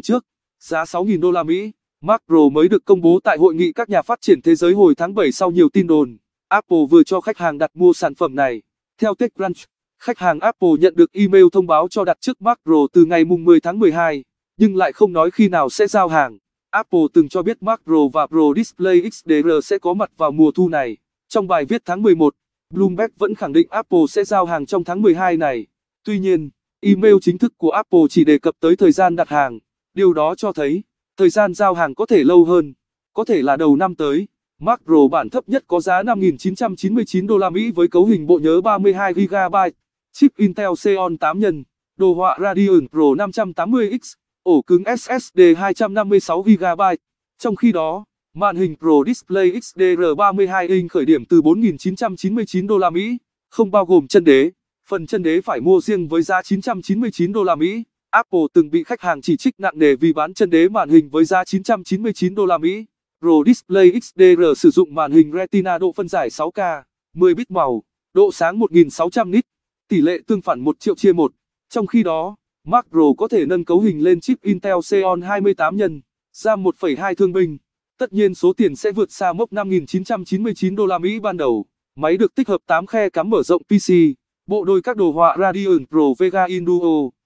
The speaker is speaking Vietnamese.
trước, giá 6.000 đô la Mỹ, Mac Pro mới được công bố tại hội nghị các nhà phát triển thế giới hồi tháng 7 sau nhiều tin đồn. Apple vừa cho khách hàng đặt mua sản phẩm này. Theo TechCrunch, khách hàng Apple nhận được email thông báo cho đặt trước Mac Pro từ ngày mùng 10 tháng 12, nhưng lại không nói khi nào sẽ giao hàng. Apple từng cho biết Mac Pro và Pro Display XDR sẽ có mặt vào mùa thu này. Trong bài viết tháng 11, Bloomberg vẫn khẳng định Apple sẽ giao hàng trong tháng 12 này. Tuy nhiên, email chính thức của Apple chỉ đề cập tới thời gian đặt hàng. Điều đó cho thấy, thời gian giao hàng có thể lâu hơn, có thể là đầu năm tới. Mac Pro bản thấp nhất có giá 5.999 đô la Mỹ với cấu hình bộ nhớ 32 GB, chip Intel Xeon 8 nhân, đồ họa Radeon Pro 580X, ổ cứng SSD 256 GB. Trong khi đó, màn hình Pro Display XDR 32 inch khởi điểm từ 4.999 đô la Mỹ, không bao gồm chân đế. Phần chân đế phải mua riêng với giá 999 đô la Mỹ. Apple từng bị khách hàng chỉ trích nặng nề vì bán chân đế màn hình với giá 999 đô la Mỹ. Pro Display XDR sử dụng màn hình Retina độ phân giải 6K, 10 bit màu, độ sáng 1600 nit, tỷ lệ tương phản 1 triệu chia 1. Trong khi đó, Mac Pro có thể nâng cấu hình lên chip Intel Xeon 28 nhân, RAM 1.2 thương binh. Tất nhiên số tiền sẽ vượt xa mốc 5.999 đô la Mỹ ban đầu. Máy được tích hợp 8 khe cắm mở rộng PC, bộ đôi các đồ họa Radeon Pro Vega Duo.